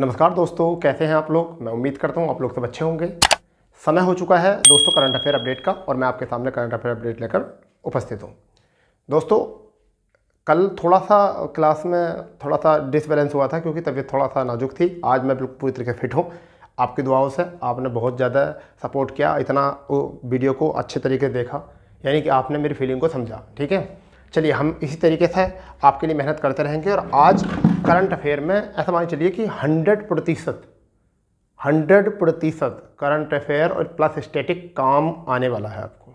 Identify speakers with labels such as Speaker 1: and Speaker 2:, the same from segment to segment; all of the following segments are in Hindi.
Speaker 1: नमस्कार दोस्तों कैसे हैं आप लोग मैं उम्मीद करता हूँ आप लोग सब अच्छे होंगे समय हो चुका है दोस्तों करंट अफेयर अपडेट का और मैं आपके सामने करंट अफेयर अपडेट लेकर उपस्थित हूँ दोस्तों कल थोड़ा सा क्लास में थोड़ा सा डिसबैलेंस हुआ था क्योंकि तबीयत थोड़ा सा नाजुक थी आज मैं बिल्कुल पूरी तरीके फिट हूँ आपकी दुआओं से आपने बहुत ज़्यादा सपोर्ट किया इतना वीडियो को अच्छे तरीके देखा यानी कि आपने मेरी फीलिंग को समझा ठीक है चलिए हम इसी तरीके से आपके लिए मेहनत करते रहेंगे और आज करंट अफेयर में ऐसा मान चलिए कि हंड्रेड प्रतिशत हंड्रेड प्रतिशत करंट अफेयर और प्लस स्टैटिक काम आने वाला है आपको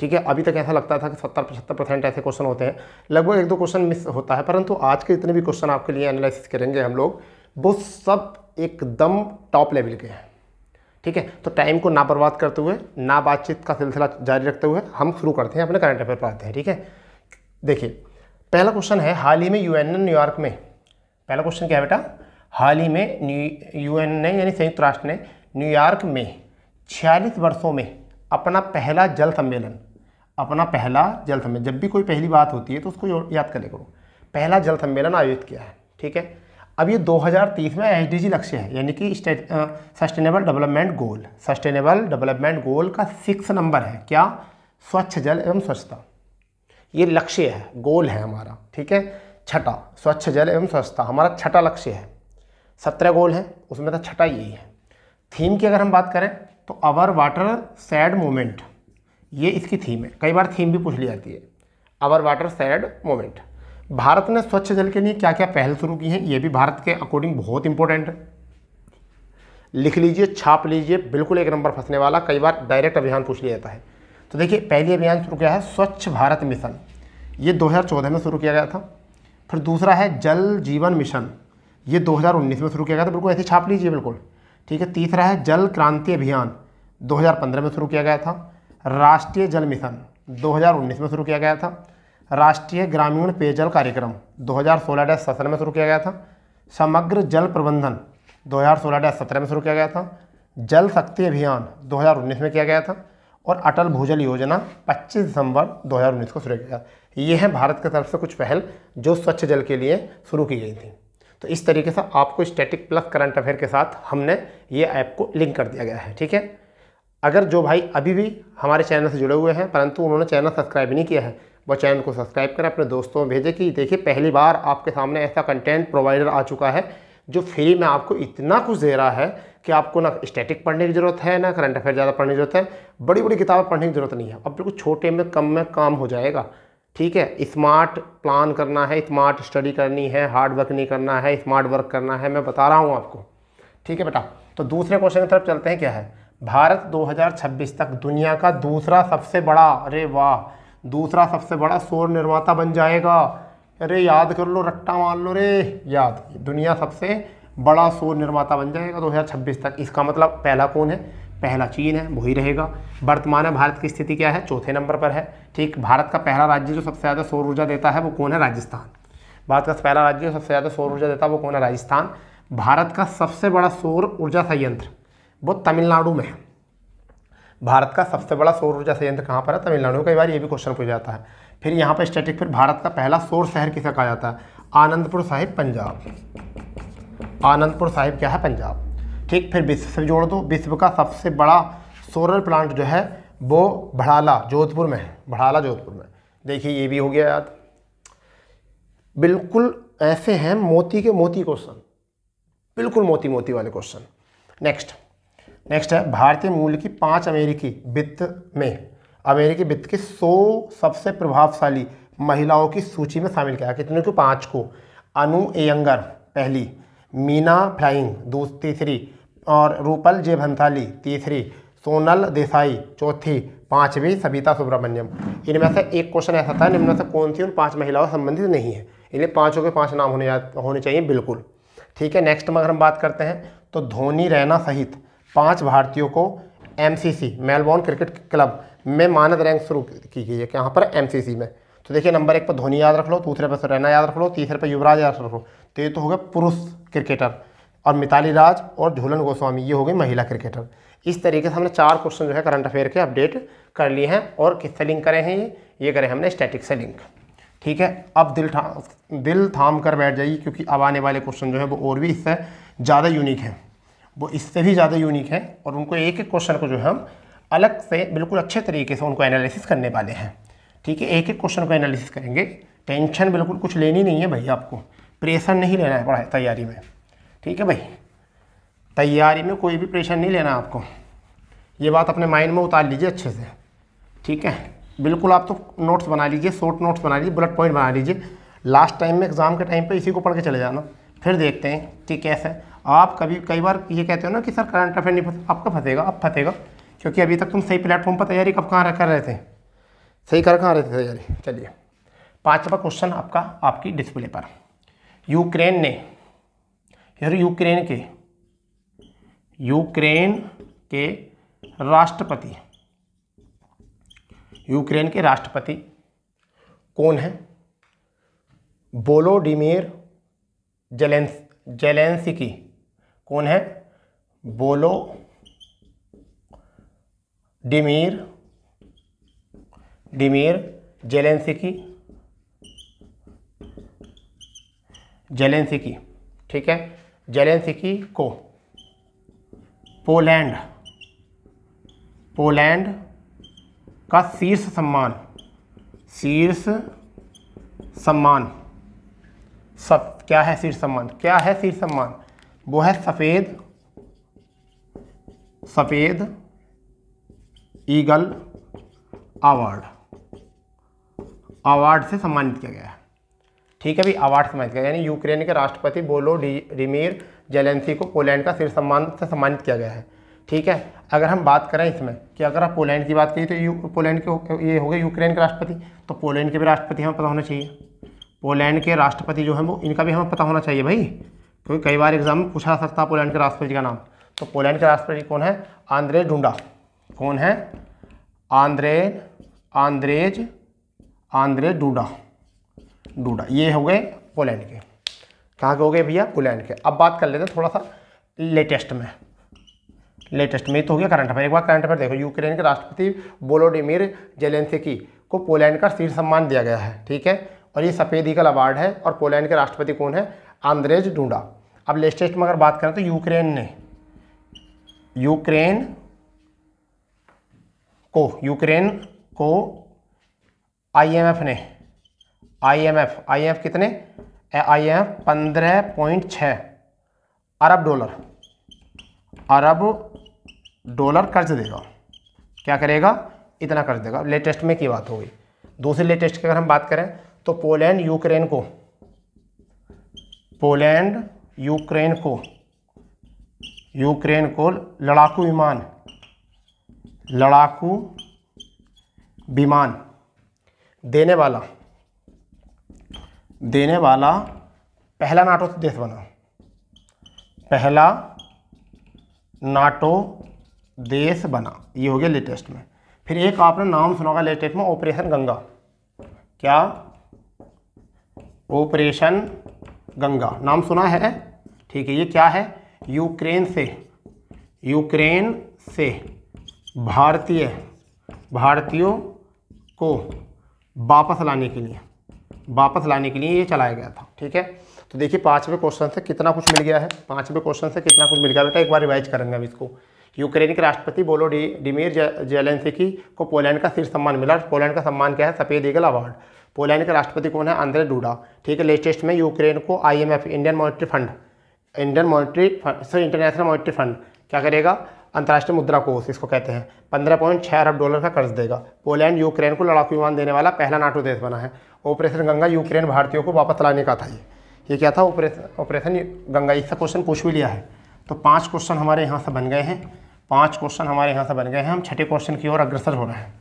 Speaker 1: ठीक है अभी तक ऐसा लगता था कि सत्तर पचहत्तर परसेंट ऐसे क्वेश्चन होते हैं लगभग एक दो क्वेश्चन मिस होता है परंतु आज के जितने भी क्वेश्चन आपके लिए एनालिसिस करेंगे हम लोग वो सब एकदम टॉप लेवल के हैं ठीक है तो टाइम को ना बर्बाद करते हुए ना बातचीत का सिलसिला जारी रखते हुए हम शुरू करते हैं अपने करंट अफेयर पर आते हैं ठीक है देखिए पहला क्वेश्चन है हाल ही में यूएन एन न्यूयॉर्क में पहला क्वेश्चन क्या है बेटा हाल ही में एन ने यानी संयुक्त राष्ट्र ने न्यूयॉर्क में छियालीस वर्षों में अपना पहला जल सम्मेलन अपना पहला जल सम्मेलन जब भी कोई पहली बात होती है तो उसको याद करें करो पहला जल सम्मेलन आयोजित किया है ठीक है अब ये 2030 में एच लक्ष्य है यानी कि sustainable development goal sustainable development goal का सिक्स नंबर है क्या स्वच्छ जल एवं स्वच्छता ये लक्ष्य है गोल है हमारा ठीक है छठा स्वच्छ जल एवं स्वच्छता हमारा छठा लक्ष्य है सत्रह गोल है उसमें तो छठा यही है थीम की अगर हम बात करें तो अवर वाटर सैड मोमेंट ये इसकी थीम है कई बार थीम भी पूछ ली जाती है our water sad moment Bharat ने स्वच्छ जल के लिए क्या क्या पहल शुरू की है ये भी भारत के अकॉर्डिंग बहुत इंपॉर्टेंट है लिख लीजिए छाप लीजिए बिल्कुल एक नंबर फंसने वाला कई बार डायरेक्ट अभियान पूछ लिया जाता है तो देखिए पहली अभियान शुरू किया है स्वच्छ भारत मिशन ये 2014 में शुरू किया गया था फिर दूसरा है जल जीवन मिशन ये 2019 में शुरू किया गया था बिल्कुल ऐसे छाप लीजिए बिल्कुल ठीक है तीसरा है जल क्रांति अभियान 2015 में शुरू किया गया था राष्ट्रीय जल मिशन 2019 में शुरू किया गया था राष्ट्रीय ग्रामीण पेयजल कार्यक्रम दो हज़ार में शुरू किया गया था समग्र जल प्रबंधन दो हज़ार में शुरू किया गया था जल शक्ति अभियान दो में किया गया था और अटल भूजल योजना 25 दिसंबर 2019 को शुरू किया ये है भारत की तरफ से कुछ पहल जो स्वच्छ जल के लिए शुरू की गई थी तो इस तरीके से आपको स्टैटिक प्लस करंट अफेयर के साथ हमने ये ऐप को लिंक कर दिया गया है ठीक है अगर जो भाई अभी भी हमारे चैनल से जुड़े हुए हैं परंतु उन्होंने चैनल सब्सक्राइब नहीं किया है वह चैनल को सब्सक्राइब करें अपने दोस्तों में भेजें कि देखिए पहली बार आपके सामने ऐसा कंटेंट प्रोवाइडर आ चुका है जो फ्री में आपको इतना कुछ दे रहा है कि आपको ना स्टैटिक पढ़ने की ज़रूरत है ना करंट अफेयर ज़्यादा पढ़ने की ज़रूरत है बड़ी बड़ी किताबें पढ़ने की ज़रूरत नहीं है अब बिल्कुल छोटे में कम में काम हो जाएगा ठीक है स्मार्ट प्लान करना है स्मार्ट स्टडी करनी है हार्ड वर्क नहीं करना है स्मार्ट वर्क करना है मैं बता रहा हूँ आपको ठीक है बेटा तो दूसरे क्वेश्चन की तरफ चलते हैं क्या है भारत 2026 तक दुनिया का दूसरा सबसे बड़ा अरे वाह दूसरा सबसे बड़ा सौर निर्माता बन जाएगा अरे याद कर लो रट्टा मान लो रे याद दुनिया सबसे बड़ा सूर्य निर्माता बन जाएगा दो हज़ार छब्बीस तक इसका मतलब पहला कौन है पहला चीन है वही रहेगा वर्तमान में भारत की स्थिति क्या है चौथे नंबर पर है ठीक भारत का पहला राज्य जो सबसे ज़्यादा सौर ऊर्जा देता है वो कौन है राजस्थान भारत का पहला राज्य जो सबसे ज़्यादा सौर ऊर्जा देता है वो कौन है राजस्थान भारत का सबसे बड़ा सौर ऊर्जा संयंत्र वो तमिलनाडु में है भारत का सबसे बड़ा सौर ऊर्जा संयंत्र कहाँ पर है तमिलनाडु कई बार ये भी क्वेश्चन पूछ जाता है फिर यहाँ पर स्टैटिक फिर भारत का पहला शोर शहर किसे कहा जाता है आनंदपुर साहिब पंजाब आनंदपुर साहिब क्या है पंजाब ठीक फिर विश्व से जोड़ दो विश्व का सबसे बड़ा सोलर प्लांट जो है वो भड़ाला जोधपुर में है भड़ाला जोधपुर में देखिए ये भी हो गया याद बिल्कुल ऐसे हैं मोती के मोती क्वेश्चन बिल्कुल मोती मोती वाले क्वेश्चन नेक्स्ट नेक्स्ट है भारतीय मूल की पांच अमेरिकी वित्त में अमेरिकी वित्त की सौ सबसे प्रभावशाली महिलाओं की सूची में शामिल किया कितने को पाँच को अनु एयंगर पहली मीना फ्लाइंग तीसरी और रूपल जे भंसाली तीसरी सोनल देसाई चौथी पांचवी सविता सुब्रमण्यम इनमें से एक क्वेश्चन ऐसा था निम्न से कौन सी उन पांच महिलाओं संबंधित नहीं है इन्हें पाँचों के पाँच नाम होने होने चाहिए बिल्कुल ठीक है नेक्स्ट में अगर हम बात करते हैं तो धोनी रैना सहित पाँच भारतीयों को एमसीसी मेलबोर्न क्रिकेट क्लब में मानद रैंक शुरू की गई है यहाँ पर एम में तो देखिए नंबर एक पर धोनी याद रख लो दूसरे पर सुरैना याद रख लो तीसरे पर युवराज याद रख लो तो ये तो हो गए पुरुष क्रिकेटर और मिताली राज और झूलन गोस्वामी ये हो गई महिला क्रिकेटर इस तरीके से हमने चार क्वेश्चन जो है करंट अफेयर के अपडेट कर लिए हैं और किससे लिंक करें हैं ये ये करें हमने स्टैटिक से लिंक ठीक है अब दिल था दिल थाम कर बैठ जाइए क्योंकि अब आने वाले क्वेश्चन जो है वो और भी इससे ज़्यादा यूनिक हैं वो इससे भी ज़्यादा यूनिक हैं और उनको एक एक क्वेश्चन को जो है हम अलग से बिल्कुल अच्छे तरीके से उनको एनालिसिस करने वाले हैं ठीक है एक एक क्वेश्चन को एनालिसिस करेंगे टेंशन बिल्कुल कुछ लेनी नहीं है भाई आपको प्रेशर नहीं लेना है पढ़ाई तैयारी में ठीक है भाई तैयारी में कोई भी प्रेशर नहीं लेना आपको ये बात अपने माइंड में उतार लीजिए अच्छे से ठीक है बिल्कुल आप तो नोट्स बना लीजिए शॉर्ट नोट्स बना लीजिए बुलेट पॉइंट बना लीजिए लास्ट टाइम में एग्ज़ाम के टाइम पे इसी को पढ़ के चले जाना फिर देखते हैं कि कैसे आप कभी कई बार ये कहते हो ना कि सर करंट अफेयर नहीं फंसे आपका फंसेगा अब फंसेगा क्योंकि अभी तक तुम सही प्लेटफॉर्म पर तैयारी कब कहाँ कर रहे थे सही कर कहाँ रहे थे तैयारी चलिए पाँचवा क्वेश्चन आपका आपकी डिस्प्ले पर यूक्रेन ने यार यूक्रेन के यूक्रेन के राष्ट्रपति यूक्रेन के राष्ट्रपति कौन है बोलोडिमिर जेलेंस जेलेंसिकी कौन है बोलो डिमिर डिमिर जेलेंसिकी जेलेंसिकी ठीक है जेलेंसिकी को पोलैंड पोलैंड का शीर्ष सम्मान शीर्ष सम्मान सब क्या है शीर्ष सम्मान क्या है शीर्ष सम्मान वो है सफ़ेद सफ़ेद ईगल अवार्ड अवार्ड से सम्मानित किया गया है ठीक है भाई अवार्ड सम्मानित किया यानी यूक्रेन के राष्ट्रपति बोलो रिमीर जेलेंसी को पोलैंड का सिर सम्मान से सम्मानित किया गया है ठीक है अगर हम बात करें इसमें कि अगर आप पोलैंड की बात करें तो यू पोलैंड के ये हो गए यूक्रेन के राष्ट्रपति तो पोलैंड के भी राष्ट्रपति हमें पता होना चाहिए पोलैंड के राष्ट्रपति जो है वो इनका भी हमें पता होना चाहिए भाई क्योंकि कई बार एग्जाम में पूछा सकता है पोलैंड के राष्ट्रपति का नाम तो पोलैंड के राष्ट्रपति कौन है आंद्रे ढूंढा कौन है Andre Andrzej Andre Duda Duda ये हो गए पोलैंड के कहाँ के हो गए भैया पोलैंड के अब बात कर लेते हैं थोड़ा सा लेटेस्ट में लेटेस्ट में तो हो गया करंट अफेयर एक बार करंट अफेयर देखो यूक्रेन के राष्ट्रपति बोलोडिमिर जेलेंसिकी को पोलैंड का शीर्ष सम्मान दिया गया है ठीक है और ये सफ़ेद ईगल अवार्ड है और पोलैंड के राष्ट्रपति कौन है आंद्रेज डूडा अब लेटेस्ट में अगर बात करें तो यूक्रेन ने यूक्रेन को यूक्रेन को आईएमएफ ने आईएमएफ आईएमएफ कितने आईएमएफ पंद्रह पॉइंट छ अरब डॉलर अरब डॉलर कर्ज देगा क्या करेगा इतना कर्ज देगा लेटेस्ट में की बात हो गई दूसरी लेटेस्ट की अगर हम बात करें तो पोलैंड यूक्रेन को पोलैंड यूक्रेन को यूक्रेन को लड़ाकू विमान लड़ाकू विमान देने वाला देने वाला पहला नाटो तो देश बना पहला नाटो देश बना ये हो गया लेटेस्ट में फिर एक आपने नाम सुना होगा लेटेस्ट में ऑपरेशन गंगा क्या ऑपरेशन गंगा नाम सुना है ठीक है ये क्या है यूक्रेन से यूक्रेन से भारतीय भारतीयों को वापस लाने के लिए वापस लाने के लिए ये चलाया गया था ठीक है तो देखिए पाँचवें क्वेश्चन से कितना कुछ मिल गया है पाँचवें क्वेश्चन से कितना कुछ मिल गया बेटा एक बार रिवाइज करेंगे अब इसको यूक्रेन के राष्ट्रपति बोलो डी डिमिर जेलेंसिकी को पोलैंड का शीर्ष सम्मान मिला पोलैंड का सम्मान क्या है सफ़ेद ईगल अवार्ड पोलैंड के राष्ट्रपति कौन है आंद्रे डूडा ठीक है लेटेस्ट में यूक्रेन को I Indian monetary fund Indian monetary fund sorry international monetary fund क्या करेगा अंतर्राष्ट्रीय मुद्रा कोष इसको कहते हैं पंद्रह पॉइंट छः अरब डॉलर का कर्ज देगा पोलैंड यूक्रेन को लड़ाकू विमान देने वाला पहला नाटो देश बना है ऑपरेशन गंगा यूक्रेन भारतीयों को वापस लाने का था ये ये क्या था ऑपरेशन ऑपरेशन गंगा इसका क्वेश्चन पूछ भी लिया है तो पाँच क्वेश्चन हमारे यहाँ से बन गए हैं पाँच क्वेश्चन हमारे यहाँ से बन गए हैं हम छठे क्वेश्चन की ओर अग्रसर हो रहे हैं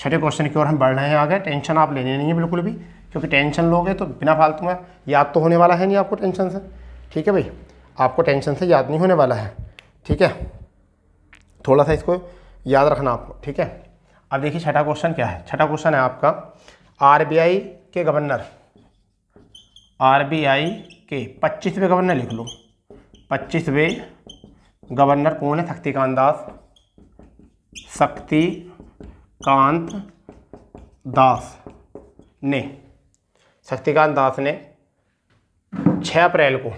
Speaker 1: छठे क्वेश्चन की ओर हम बढ़ रहे हैं आगे टेंशन आप लेने नहीं है बिल्कुल भी क्योंकि टेंशन लोगे तो बिना फालतू में याद तो होने वाला है नहीं आपको टेंशन से ठीक है भाई आपको टेंशन से याद नहीं होने वाला है ठीक है थोड़ा सा इसको याद रखना आपको ठीक है अब देखिए छठा क्वेश्चन क्या है छठा क्वेश्चन है आपका आरबीआई के गवर्नर आरबीआई के पच्चीसवें गवर्नर लिख लो पच्चीसवें गवर्नर कौन है शक्तिकांत दास शक्तिकांत दास ने शक्तिकांत दास ने 6 अप्रैल को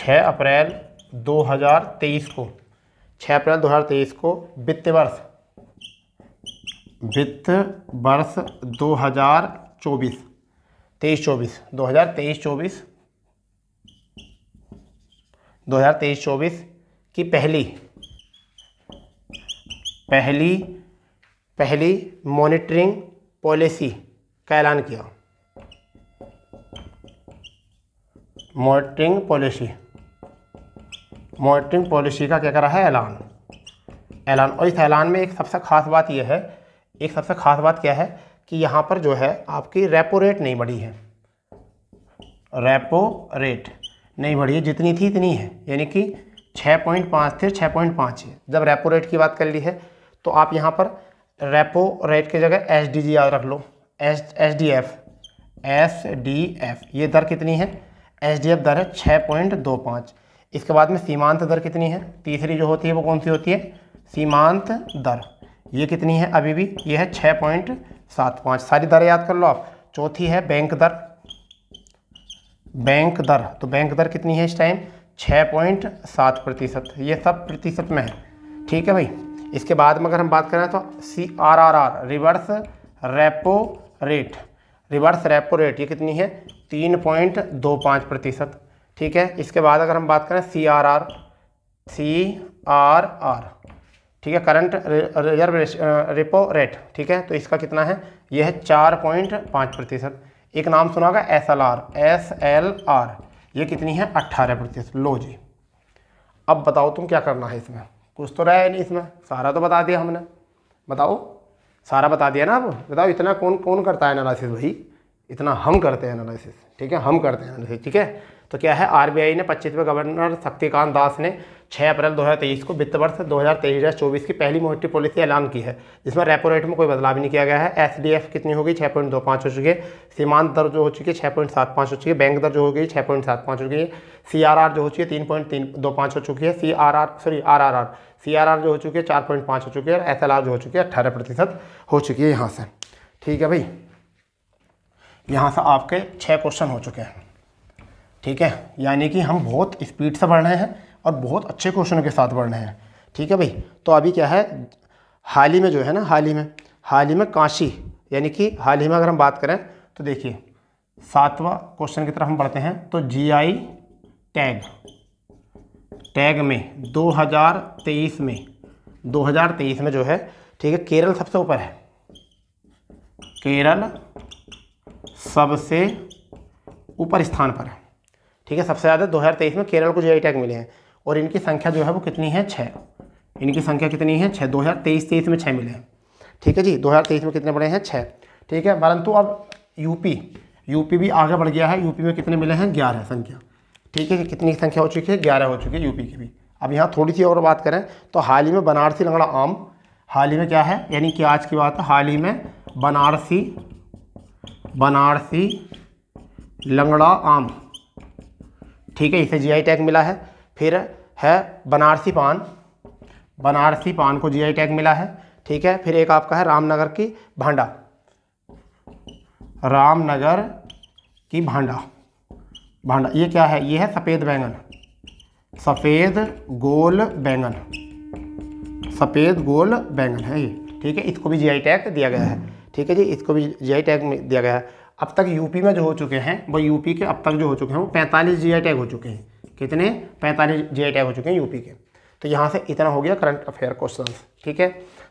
Speaker 1: 6 अप्रैल 2023 को छः अप्रैल दो हज़ार तेईस को वित्त वर्ष वित्त वर्ष दो हज़ार चौबीस तेईस चौबीस दो हज़ार तेईस चौबीस दो हज़ार तेईस चौबीस की पहली पहली पहली मॉनिटरिंग पॉलिसी का ऐलान किया मॉनिटरिंग पॉलिसी मॉनिटरिंग पॉलिसी का क्या कर रहा है ऐलान ऐलान और इस ऐलान में एक सबसे खास बात यह है एक सबसे खास बात क्या है कि यहाँ पर जो है आपकी रेपो रेट नहीं बढ़ी है रेपो रेट नहीं बढ़ी है जितनी थी इतनी है यानी कि 6.5 थे 6.5 है जब रेपो रेट की बात कर ली है तो आप यहाँ पर रेपो रेट की जगह एस डी जी याद रख लो S S D F S D F ये दर कितनी है एस डी एफ दर है छः पॉइंट दो पाँच इसके बाद में सीमांत दर कितनी है तीसरी जो होती है वो कौन सी होती है सीमांत दर ये कितनी है अभी भी ये है छः पॉइंट सात पाँच सारी दर याद कर लो आप चौथी है बैंक दर बैंक दर तो बैंक दर कितनी है इस टाइम छः पॉइंट सात प्रतिशत ये सब प्रतिशत में है ठीक है भाई इसके बाद में अगर हम बात करें तो C R R R reverse repo rate reverse repo rate ये कितनी है तीन पॉइंट दो पाँच प्रतिशत ठीक है इसके बाद अगर हम बात करें C R R C R R ठीक है करंट रिजर्व रिपो रेट ठीक है तो इसका कितना है यह है चार पॉइंट पाँच प्रतिशत एक नाम सुना होगा S L R S L R ये कितनी है अट्ठारह प्रतिशत लो जी अब बताओ तुम क्या करना है इसमें कुछ तो रहा है नहीं इसमें सारा तो बता दिया हमने बताओ सारा बता दिया ना अब बताओ इतना कौन कौन करता है एनालिसिस भाई इतना हम करते हैं एनालिसिस ठीक है हम करते हैं एनालिसिस ठीक है तो क्या है आरबीआई ने पच्चीसवें गवर्नर शक्तिकांत दास ने 6 अप्रैल 2023 को वित्त वर्ष 2023-24 की पहली मोनिट्री पॉलिसी ऐलान की है जिसमें रेपो रेट में कोई बदलाव नहीं किया गया है एस कितनी होगी 6.25 हो चुकी है सीमांत दर जो हो चुकी है 6.75 हो चुकी है बैंक दर जो होगी 6.75 हो चुकी है सी जो हो चुकी है तीन पॉइंट तीन दो पाँच हो चुकी है C R R sorry R R R C R R जो हो चुकी है चार पॉइंट पाँच हो चुकी है और एस एल आर जो हो चुकी है अट्ठारह प्रतिशत हो चुकी है यहाँ से ठीक है भाई यहाँ से आपके छः क्वेश्चन हो चुके हैं ठीक है यानी कि हम बहुत स्पीड से बढ़ रहे हैं और बहुत अच्छे क्वेश्चनों के साथ बढ़ रहे हैं ठीक है भाई तो अभी क्या है हाल ही में जो है ना हाल ही में हाल ही में काशी यानी कि हाल ही में अगर हम बात करें तो देखिए सातवां क्वेश्चन की तरफ हम बढ़ते हैं तो जीआई टैग टैग में 2023 में 2023 में जो है ठीक है केरल सबसे ऊपर है केरल सबसे ऊपर स्थान पर है ठीक है सबसे ज़्यादा दो में केरल को जे आई मिले हैं और इनकी संख्या जो है वो कितनी है छः इनकी संख्या कितनी है छः दो हज़ार तेईस तेईस में छः मिले हैं ठीक है जी तेईस में कितने बड़े हैं छः ठीक है परंतु अब यूपी यूपी भी आगे बढ़ गया है यूपी में कितने मिले हैं ग्यारह संख्या ठीक है कितनी संख्या हो चुकी है ग्यारह हो चुकी है यूपी की भी अब यहाँ थोड़ी सी और बात करें तो हाल ही में बनारसी लंगड़ा आम हाल ही में क्या है यानी कि आज की बात है हाल ही में बनारसी बनारसी लंगड़ा आम ठीक है इसे जीआई टैग मिला है फिर है बनारसी पान बनारसी पान को जीआई टैग मिला है ठीक है फिर एक आपका है रामनगर की भांडा रामनगर की भांडा भांडा ये क्या है ये है सफ़ेद बैंगन सफ़ेद गोल बैंगन सफ़ेद गोल बैंगन है ये ठीक है इसको भी जीआई टैग दिया गया है ठीक है जी इसको भी जीआई टैग दिया गया है अब तक यूपी में जो हो चुके हैं वो यूपी के अब तक जो हो चुके हैं वो पैंतालीस जी टैग हो चुके हैं कितने पैंतालीस जी टैग हो चुके हैं यूपी के तो यहाँ से इतना हो गया करंट अफेयर क्वेश्चन ठीक है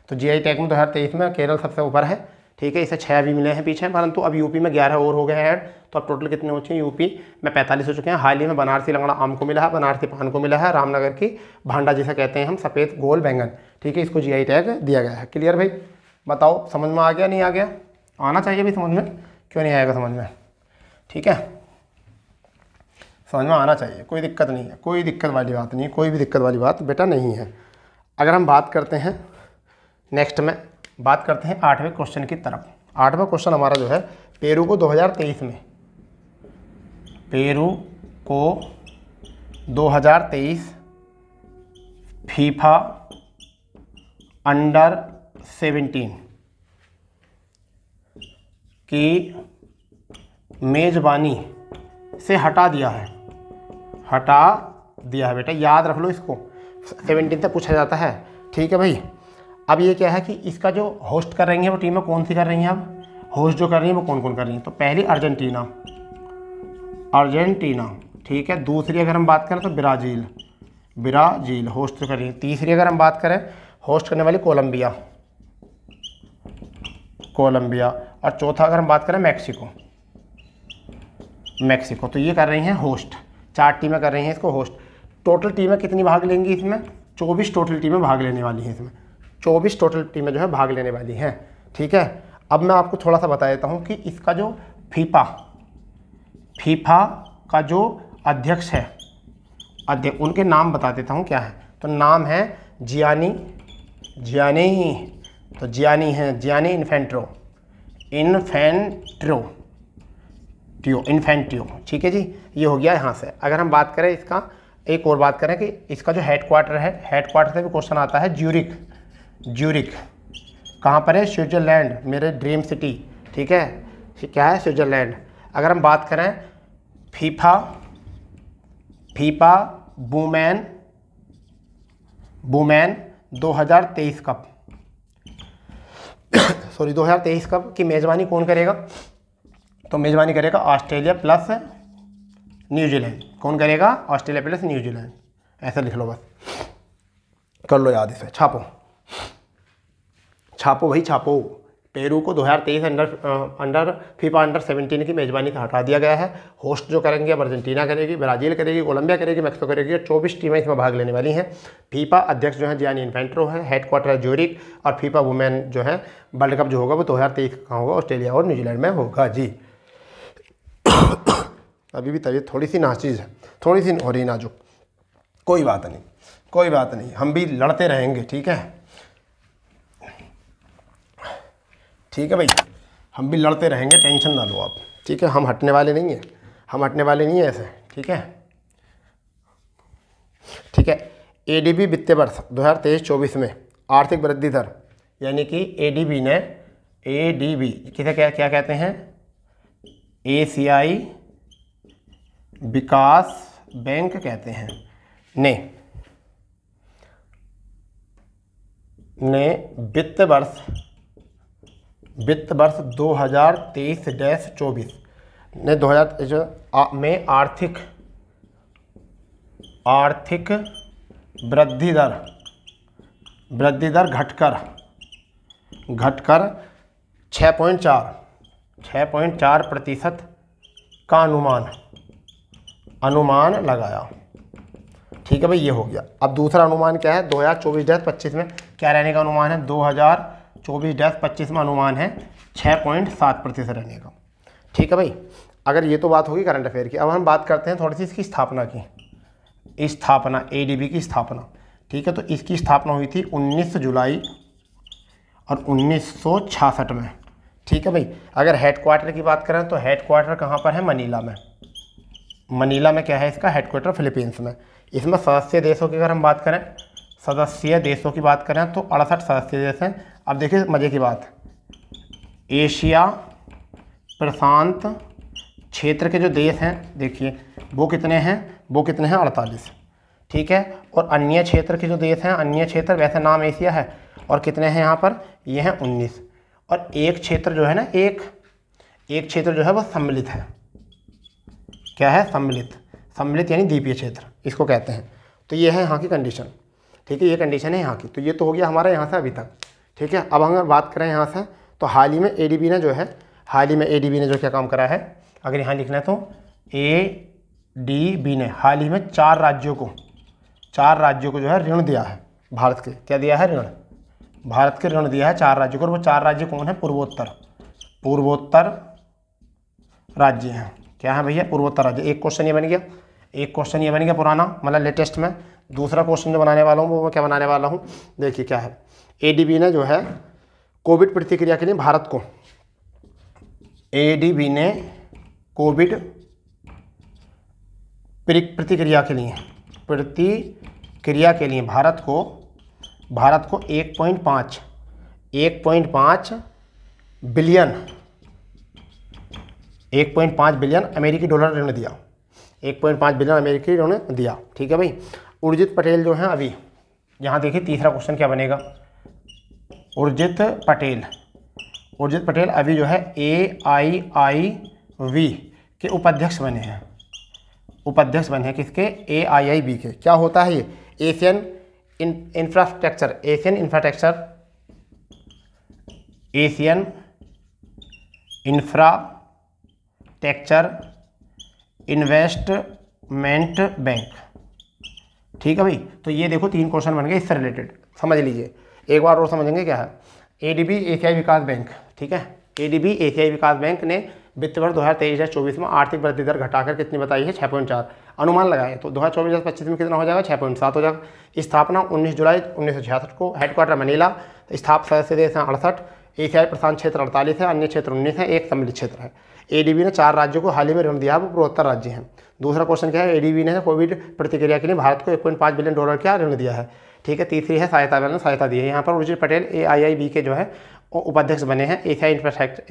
Speaker 1: तो जी टैग में दो तो हज़ार तेईस में केरल सबसे ऊपर है ठीक है इसे छः अभी मिले हैं पीछे परंतु अब यूपी में ग्यारह और हो गए हैं ऐड तो अब टोटल कितने हो चुके हैं यूपी में पैंतालीस हो चुके हैं हाल ही में बनारसी लंगड़ा आम को मिला है बनारसी पान को मिला है रामनगर की भांडा जिसे कहते हैं हम सफ़ेद गोल बैंगन ठीक है इसको आई टैग दिया गया है क्लियर भाई बताओ समझ में आ गया नहीं आ गया आना चाहिए भाई समझ में क्यों नहीं आएगा समझ में ठीक है समझ में आना चाहिए कोई दिक्कत नहीं है कोई दिक्कत वाली बात नहीं है कोई भी दिक्कत वाली बात बेटा नहीं है अगर हम बात करते हैं नेक्स्ट में बात करते हैं आठवें क्वेश्चन की तरफ आठवां क्वेश्चन हमारा जो है पेरू को 2023 में पेरू को 2023 फीफा अंडर की मेज़बानी से हटा दिया है हटा दिया है बेटा याद रख लो इसको सेवनटीन तक पूछा जाता है ठीक है भाई अब ये क्या है कि इसका जो होस्ट कर रही है वो टीमें कौन सी कर रही हैं अब होस्ट जो कर रही है वो कौन कौन कर रही हैं तो पहली अर्जेंटीना अर्जेंटीना ठीक है दूसरी अगर हम बात करें तो ब्राज़ील ब्राज़ील होस्ट कर रही है तीसरी अगर हम बात करें होस्ट करने वाली कोलंबिया कोलंबिया और चौथा अगर हम बात करें मैक्सिको मैक्सिको तो ये कर रही हैं होस्ट चार टीमें कर रही हैं इसको होस्ट टोटल टीमें कितनी भाग लेंगी इसमें चौबीस टोटल टीमें भाग लेने वाली हैं इसमें चौबीस टोटल टीमें जो है भाग लेने वाली हैं ठीक है अब मैं आपको थोड़ा सा बता देता हूँ कि इसका जो फीफा फीफा का जो अध्यक्ष है अध्यक्ष उनके नाम बता देता हूँ क्या है तो नाम है जियानी जियानी तो जियानी है जियानी इन्फेंट्रो इन्फेंट्रो ट्यो इन्फेंट्यो ठीक है जी ये हो गया यहाँ से अगर हम बात करें इसका एक और बात करें कि इसका जो हेड क्वार्टर है हेड क्वार्टर से भी क्वेश्चन आता है ज्यूरिक ज्यूरिक कहाँ पर है स्विट्ज़रलैंड मेरे ड्रीम सिटी ठीक है क्या है स्विट्ज़रलैंड अगर हम बात करें FIFA FIFA women women 2023 cup sorry 2023 का की मेज़बानी कौन करेगा तो मेज़बानी करेगा ऑस्ट्रेलिया प्लस न्यूजीलैंड कौन करेगा ऑस्ट्रेलिया प्लस न्यूजीलैंड ऐसा लिख लो बस कर लो याद इसे छापो छापो भाई छापो पेरू को 2023 under under FIFA under seventeen की मेज़बानी का हटा दिया गया है होस्ट जो करेंगे अब अर्जेंटीना करेगी ब्राज़ील करेगी कोलंबिया करेगी मैक्सिको करेगी और चौबीस टीमें इसमें भाग लेने वाली हैं फीफा अध्यक्ष जो है जियानी इन्फेंट्रो है हेड क्वार्टर ज्यूरिक और फीफा वुमेन जो है वर्ल्ड कप जो होगा वो दो का होगा ऑस्ट्रेलिया और न्यूजीलैंड में होगा जी अभी भी तबीयत थोड़ी सी नाचीज़ है थोड़ी सी हो ही नाजुक कोई बात नहीं कोई बात नहीं हम भी लड़ते रहेंगे ठीक है ठीक है भाई हम भी लड़ते रहेंगे टेंशन ना लो आप ठीक है हम हटने वाले नहीं हैं हम हटने वाले नहीं हैं ऐसे ठीक है ठीक है एडीबी वित्तीय वर्ष 2023-24 में आर्थिक वृद्धि दर यानी कि एडीबी ने एडीबी किसे क्या क्या कहते हैं एसीआई विकास बैंक कहते हैं ने ने वित्त वर्ष वित्त वर्ष 2023 डैश चौबीस ने दो हज़ार में आर्थिक आर्थिक वृद्धि दर वृद्धि दर घटकर घटकर छः पॉइंट चार छः पॉइंट चार प्रतिशत का अनुमान अनुमान लगाया ठीक है भाई ये हो गया अब दूसरा अनुमान क्या है दो हज़ार चौबीस डैश पच्चीस में क्या रहने का अनुमान है दो हज़ार चौबीस डैश पच्चीस में अनुमान है छः पॉइंट सात प्रतिशत रहने का ठीक है भाई अगर ये तो बात होगी करंट अफेयर की अब हम बात करते हैं थोड़ी सी इसकी स्थापना की स्थापना ए की स्थापना ठीक है तो इसकी स्थापना हुई थी उन्नीस जुलाई और उन्नीस में ठीक है भाई अगर हेडक्वार्टर की बात करें तो हेडक्वार्टर कहाँ पर है मनीला में मनीला में क्या है इसका हेडक्वार्टर फिलीपींस में इसमें सदस्य देशों की अगर हम बात करें सदस्य देशों की बात करें तो अड़सठ सदस्य देश हैं अब देखिए मज़े की बात एशिया प्रशांत क्षेत्र के जो देश हैं देखिए वो कितने हैं वो कितने हैं अड़तालीस ठीक है और अन्य क्षेत्र के जो देश हैं अन्य क्षेत्र वैसे नाम एशिया है और कितने हैं यहाँ पर ये हैं उन्नीस और एक क्षेत्र जो है ना एक एक क्षेत्र जो है वो सम्मिलित है क्या है सम्मिलित सम्मिलित यानी द्वीपीय क्षेत्र इसको कहते हैं तो ये है यहाँ की कंडीशन ठीक है ये कंडीशन है यहाँ की तो ये तो हो गया हमारा यहाँ से अभी तक ठीक है अब अगर बात करें यहाँ से तो हाल ही में ए ने जो है हाल ही में ए ने जो क्या काम करा है अगर यहाँ लिखना है तो ए डी बी ने हाल ही में चार राज्यों को चार राज्यों को जो है ऋण दिया है भारत के क्या दिया है ऋण भारत के ऋण दिया है चार राज्यों को और वो चार राज्य कौन है पूर्वोत्तर पूर्वोत्तर राज्य हैं क्या है भैया पूर्वोत्तर राज्य एक क्वेश्चन ये बन गया एक क्वेश्चन ये बन गया पुराना मतलब लेटेस्ट में दूसरा क्वेश्चन जो बनाने वाला हूँ वो मैं क्या बनाने वाला हूँ देखिए क्या है ए ने जो है कोविड प्रतिक्रिया के लिए भारत को ए ने कोविड प्रतिक्रिया के लिए प्रतिक्रिया के लिए भारत को भारत को एक एक पॉइंट पाँच पॉइंट पाँच बिलियन एक पॉइंट पाँच बिलियन अमेरिकी डॉलर ऋण दिया एक पॉइंट पाँच बिलियन अमेरिकी इन्होंने दिया ठीक है भाई उर्जित पटेल जो है अभी यहाँ देखिए तीसरा क्वेश्चन क्या बनेगा उर्जित पटेल उर्जित पटेल अभी जो है ए आई आई वी के उपाध्यक्ष बने हैं उपाध्यक्ष बने हैं किसके ए आई आई वी के क्या होता है ये Asian infrastructure Asian infrastructure Asian infrastructure investment bank ठीक है भाई तो ये देखो तीन क्वेश्चन बन गए इससे रिलेटेड समझ लीजिए एक बार और समझेंगे क्या है ए डी बी एशियाई विकास बैंक ठीक है ए डी बी एशियाई विकास बैंक ने वित्त वर्ष दो हज़ार तेईस हज़ार चौबीस में आर्थिक वृद्धि दर घटाकर कितनी बताई है छः पॉइंट चार अनुमान लगाए तो दो हज़ार चौबीस हज़ार पच्चीस में कितना हो जाएगा छः पॉइंट सात हो जाएगा स्थापना उन्नीस जुलाई उन्नीस सौ छियासठ को हेडक्वार्टर मनीला स्थाप सदस्य देश हैं अड़सठ एशियाई आई प्रशांत क्षेत्र अड़तालीस है अन्य क्षेत्र उन्नीस है एक सम्मिलित क्षेत्र है ए ने चार राज्यों को हाल ही में ऋण दिया है वो पूर्वोत्तर राज्य हैं दूसरा क्वेश्चन क्या है एडीबी ने कोविड प्रतिक्रिया के लिए भारत को 1.5 बिलियन डॉलर का ऋण दिया है ठीक है तीसरी है सहायता वाले सहायता दी है यहाँ पर उर्जित पटेल ए के जो है उपाध्यक्ष बने हैं एशिया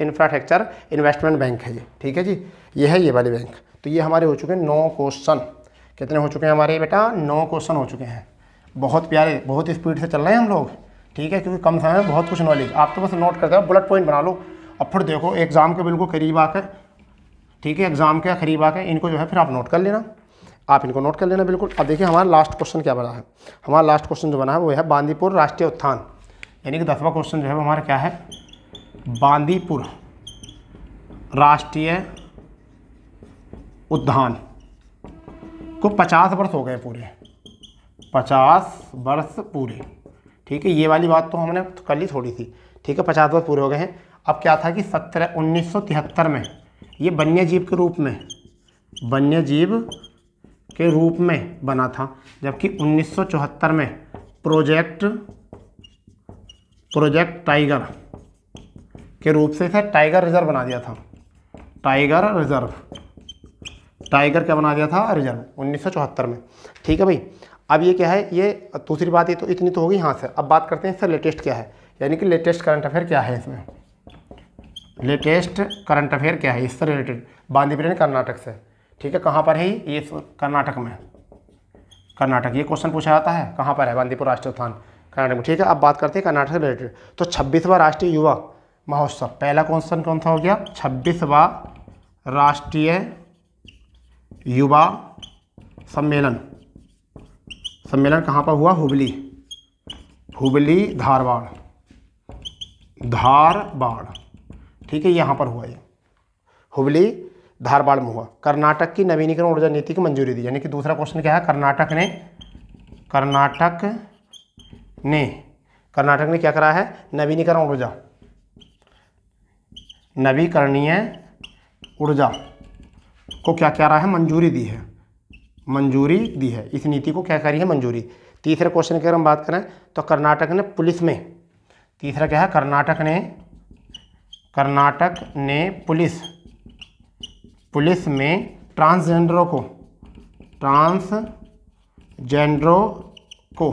Speaker 1: इंफ्रास्ट्रक्चर इन्वेस्टमेंट बैंक है ये ठीक है जी ये है ये वाले बैंक तो ये हमारे हो चुके हैं नौ क्वेश्चन कितने हो चुके हैं हमारे बेटा नौ क्वेश्चन हो चुके हैं बहुत प्यारे बहुत स्पीड से चल रहे हैं हम लोग ठीक है क्योंकि कम समय में बहुत कुछ नॉलेज आप तो बस नोट करते हो बुलेट पॉइंट बना लो अब फिर देखो एग्ज़ाम के बिल्कुल करीब आकर ठीक है एग्ज़ाम के करीब आकर इनको जो है फिर आप नोट कर लेना आप इनको नोट कर लेना बिल्कुल अब देखिए हमारा लास्ट क्वेश्चन क्या बना है हमारा लास्ट क्वेश्चन जो बना है वो है बांदीपुर राष्ट्रीय उत्थान यानी कि दसवां क्वेश्चन जो है हमारा क्या है बांदीपुर राष्ट्रीय उद्यान को 50 वर्ष हो गए पूरे 50 वर्ष पूरे ठीक है ये वाली बात तो हमने कर ली थोड़ी सी ठीक है पचास वर्ष पूरे हो गए हैं अब क्या था कि सत्रह उन्नीस में ये वन्य जीव के रूप में वन्य जीव के रूप में बना था जबकि 1974 में प्रोजेक्ट प्रोजेक्ट टाइगर के रूप से इसे टाइगर रिजर्व बना दिया था टाइगर रिजर्व टाइगर क्या बना दिया था रिजर्व 1974 में ठीक है भाई अब ये क्या है ये दूसरी बात ये तो इतनी तो होगी हाँ सर अब बात करते हैं सर लेटेस्ट क्या है यानी कि लेटेस्ट करंट अफेयर क्या है इसमें लेटेस्ट करंट अफेयर क्या है इससे रिलेटेड बांदीपुरन कर्नाटक से ठीक है कहाँ पर है ये कर्नाटक में कर्नाटक ये क्वेश्चन पूछा जाता है कहाँ पर है बांदीपुर राष्ट्रीय उत्थान कर्नाटक में ठीक है अब बात करते हैं कर्नाटक से रिलेटेड तो छब्बीसवा राष्ट्रीय युवा महोत्सव पहला क्वेश्चन कौन सा हो गया छब्बीसवा राष्ट्रीय युवा सम्मेलन सम्मेलन कहाँ पर हुआ हुबली हुबली धारवाड़ धारवाड़ ठीक है यहाँ पर हुआ ये हुबली धारवाड़ में हुआ कर्नाटक की नवीनीकरण ऊर्जा नीति की मंजूरी दी यानी कि दूसरा क्वेश्चन क्या है कर्नाटक ने कर्नाटक ने कर्नाटक ने क्या करा है नवीनीकरण ऊर्जा नवीकरणीय ऊर्जा को क्या क्या रहा है मंजूरी दी है मंजूरी दी है इस नीति को क्या करी है मंजूरी तीसरे क्वेश्चन की अगर हम बात करें तो कर्नाटक ने पुलिस में तीसरा क्या है कर्नाटक ने कर्नाटक ने पुलिस पुलिस में ट्रांसजेंडरों को ट्रांसजेंडरों को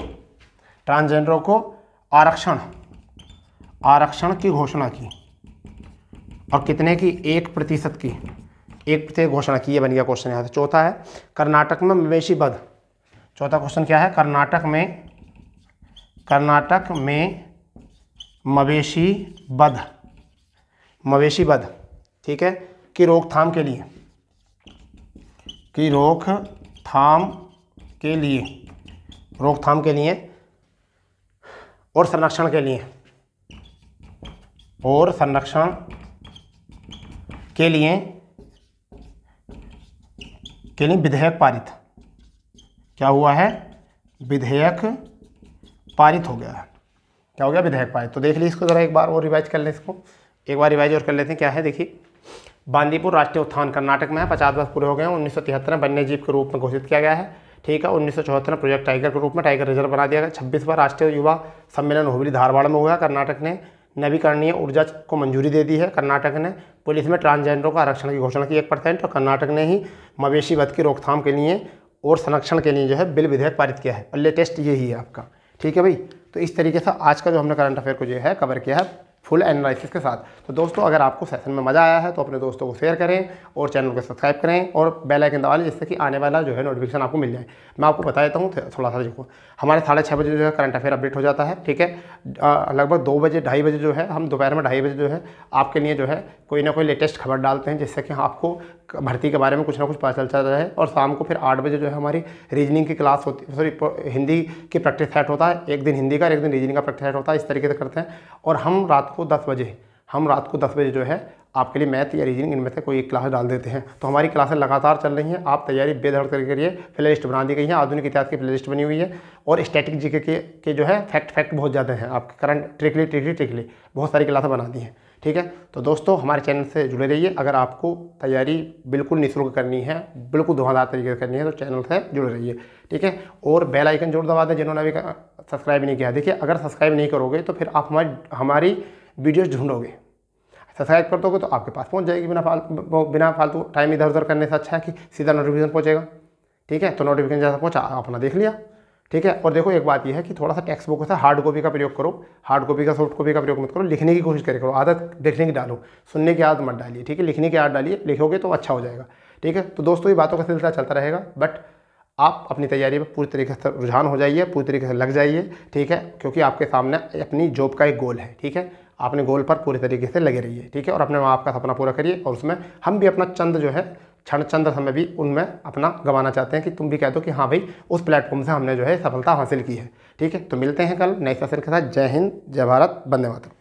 Speaker 1: ट्रांसजेंडरों को आरक्षण आरक्षण की घोषणा की और कितने की एक प्रतिशत की एक थे घोषणा की है बन गया क्वेश्चन यहाँ से चौथा है कर्नाटक में मवेशी बध चौथा क्वेश्चन क्या है कर्नाटक में कर्नाटक में मवेशी बध मवेशी बध ठीक है कि रोकथाम के लिए कि रोकथाम के लिए रोकथाम के लिए और संरक्षण के लिए और संरक्षण के लिए के लिए विधेयक पारित क्या हुआ है विधेयक पारित हो गया है क्या हो गया विधेयक पारित तो देख लीजिए इसको ज़रा एक बार और रिवाइज कर लें इसको एक बार रिवाइज और कर लेते हैं क्या है देखिए बांदीपुर राष्ट्रीय उत्थान कर्नाटक में है पचास वर्ष पूरे हो गए हैं उन्नीस सौ तिहत्तर में वन्यजीव के रूप में घोषित किया गया है ठीक है उन्नीस सौ चौहत्तर में प्रोजेक्ट टाइगर के रूप में टाइगर रिजर्व बना दिया गया छब्बीस बार राष्ट्रीय युवा सम्मेलन हुबली धारवाड़ में हुआ कर्नाटक ने नवीकरणीय ऊर्जा को मंजूरी दे दी है कर्नाटक ने पुलिस में ट्रांसजेंडरों का आरक्षण की घोषणा की एक परसेंट और कर्नाटक ने ही मवेशी वध की रोकथाम के लिए और संरक्षण के लिए जो है बिल विधेयक पारित किया है और लेटेस्ट यही है आपका ठीक है भाई तो इस तरीके से आज का जो हमने करंट अफेयर को जो है कवर किया है फुल एनालिसिस के साथ तो दोस्तों अगर आपको सेशन में मज़ा आया है तो अपने दोस्तों को शेयर करें और चैनल को सब्सक्राइब करें और बेल आइकन दबा लें जिससे कि आने वाला जो है नोटिफिकेशन आपको मिल जाए मैं आपको बता देता हूँ थोड़ा सा देखो हमारे साढ़े छः बजे जो है करंट अफेयर अपडेट हो जाता है ठीक है लगभग दो बजे ढाई बजे जो है हम दोपहर में ढाई बजे जो है आपके लिए जो है कोई ना कोई लेटेस्ट खबर डालते हैं जिससे कि आपको भर्ती के बारे में कुछ ना कुछ पता चल जाता है और शाम को फिर आठ बजे जो है हमारी रीजनिंग की क्लास होती सॉरी हिंदी की प्रैक्टिस सेट होता है एक दिन हिंदी का एक दिन रीजनिंग का प्रैक्टिस सेट होता है इस तरीके से करते हैं और हम रात को दस बजे हम रात को दस बजे जो है आपके लिए मैथ या रीजनिंग इनमें से कोई एक क्लास डाल देते हैं तो हमारी क्लासें लगातार चल रही हैं आप तैयारी बेधड़क करके लिए प्ले लिस्ट बना दी गई है आधुनिक इतिहास की प्ले लिस्ट बनी हुई है और स्टैटिक जीके के, के जो है फैक्ट फैक्ट बहुत ज़्यादा हैं आपके करंट ट्रिकली ट्रिकली ट्रिकली बहुत सारी क्लासें बना दी हैं ठीक है तो दोस्तों हमारे चैनल से जुड़े रहिए अगर आपको तैयारी बिल्कुल निःशुल्क करनी है बिल्कुल धुआंधार तरीके से करनी है तो चैनल से जुड़े रहिए ठीक है और बेल आइकन जरूर दबा दें जिन्होंने अभी सब्सक्राइब नहीं किया देखिए अगर सब्सक्राइब नहीं करोगे तो फिर आप हमारी हमारी वीडियोज़ ढूंढोगे सब्सक्राइब कर दोगे तो आपके पास पहुँच जाएगी बिना फालतू बिना फालतू टाइम इधर उधर करने से अच्छा है कि सीधा नोटिफिकेशन पहुँचेगा ठीक है तो नोटिफिकेशन जैसा पहुँचा आपने देख लिया ठीक है और देखो एक बात यह है कि थोड़ा सा टेक्स्ट बुक से हार्ड कॉपी का प्रयोग करो हार्ड कॉपी का सॉफ्ट कॉपी का प्रयोग मत करो लिखने की कोशिश करें करो आदत देखने की डालो सुनने की आदत मत डालिए ठीक है लिखने की आदत डालिए लिखोगे तो अच्छा हो जाएगा ठीक है तो दोस्तों ये बातों का सिलसिला चलता रहेगा बट आप अपनी तैयारी में पूरी तरीके से रुझान हो जाइए पूरी तरीके से लग जाइए ठीक है क्योंकि आपके सामने अपनी जॉब का एक गोल है ठीक है आपने गोल पर पूरी तरीके से लगे रहिए ठीक है और अपने माँ बाप का सपना पूरा करिए और उसमें हम भी अपना चंद जो है क्षण चंद्र समय भी उनमें अपना गवाना चाहते हैं कि तुम भी कह दो कि हाँ भाई उस प्लेटफॉर्म से हमने जो है सफलता हासिल की है ठीक है तो मिलते हैं कल नए सेशन के साथ जय हिंद जय भारत वंदे मातरम